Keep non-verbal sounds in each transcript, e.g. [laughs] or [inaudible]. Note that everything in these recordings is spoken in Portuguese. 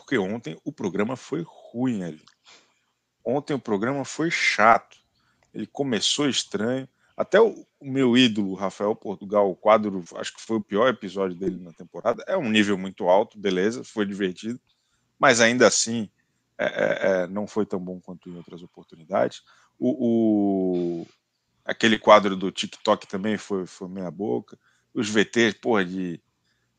porque ontem o programa foi ruim ali. Ontem o programa foi chato. Ele começou estranho. Até o, meu ídolo, Rafael Portugal, o quadro, acho que foi o pior episódio dele na temporada. É um nível muito alto, beleza, foi divertido, mas ainda assim é, é, é não foi tão bom quanto em outras oportunidades. O, o, aquele quadro do TikTok também foi, foi meia boca. Os VTs, porra, de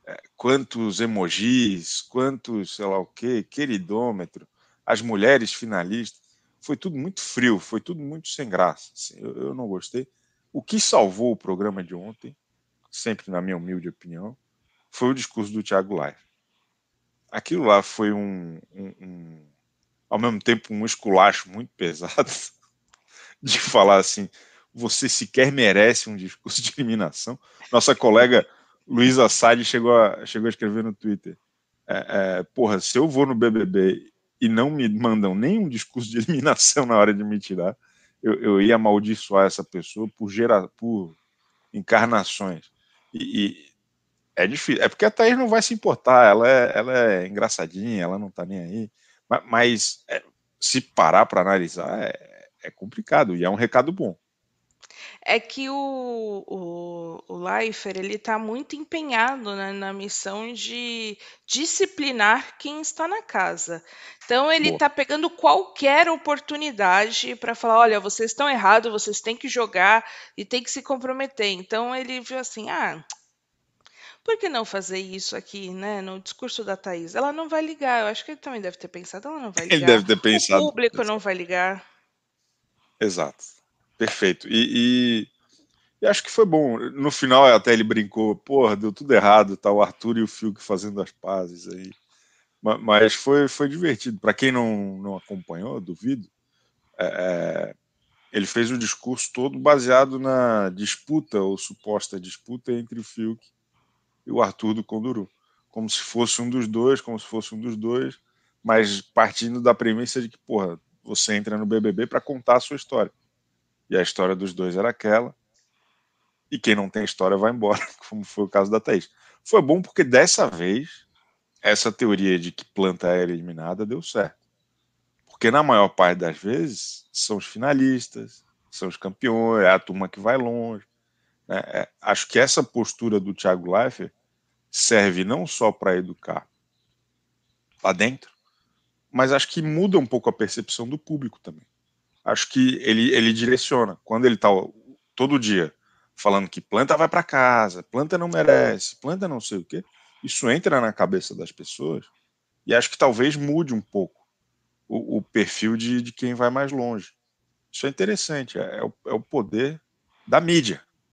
é, quantos emojis, quantos sei lá o que, queridômetro, as mulheres finalistas, foi tudo muito frio, foi tudo muito sem graça. Assim, eu, eu, não gostei. O que salvou o programa de ontem, sempre na minha humilde opinião, foi o discurso do Tiago Lai. Aquilo lá foi um, um, um, ao mesmo tempo, um esculacho muito pesado [laughs] de falar assim: você sequer merece um discurso de eliminação. Nossa colega Luiz Assad chegou a, chegou a escrever no Twitter. É, é, porra, se eu vou no BBB e não me mandam nenhum discurso de [laughs] eliminação na hora de me tirar, eu, eu ia amaldiçoar essa pessoa por, gera, por encarnações. E, e, é difícil. É porque a Thaís não vai se importar, ela é, ela é engraçadinha, ela não tá nem aí. Mas, mas é, se parar para analisar, é, é complicado e é um recado bom é que o, o, o Leifert ele está muito empenhado né, na missão de disciplinar quem está na casa. Então ele está pegando qualquer oportunidade para falar, olha, vocês estão errados, vocês têm que jogar e tem que se comprometer. Então ele viu assim, ah, por que não fazer isso aqui, né? No discurso da Thaís, ela não vai ligar. Eu acho que ele também deve ter pensado, ela não vai ligar. Ele deve ter pensado. O público Exato. não vai ligar. Exato. Perfeito. E, e, e, acho que foi bom. No final, até ele brincou: porra, deu tudo errado, tá o Arthur e o Fiuk fazendo as pazes aí. Mas foi, foi divertido. Para quem não, não acompanhou, duvido, é, é ele fez o discurso todo baseado na disputa ou suposta disputa entre o Fiuk e o Arthur do Conduru. Como se fosse um dos dois, como se fosse um dos dois, mas partindo da premissa de que, porra, você entra no BBB para contar a sua história. E a história dos dois era aquela. E quem não tem história vai embora, [laughs] como foi o caso da Thaís. Foi bom porque dessa vez essa teoria de que planta era é eliminada deu certo. Porque na maior parte das vezes são os finalistas, são os campeões, é a turma que vai longe. Né? É, acho que essa postura do Thiago Leifert serve não só para educar lá dentro, mas acho que muda um pouco a percepção do público também acho que ele, ele direciona. Quando ele está todo dia falando que planta vai para casa, planta não merece, planta não sei o quê, isso entra na cabeça das pessoas e acho que talvez mude um pouco o, o perfil de, de quem vai mais longe. Isso é interessante, é, é, o, é o poder da mídia.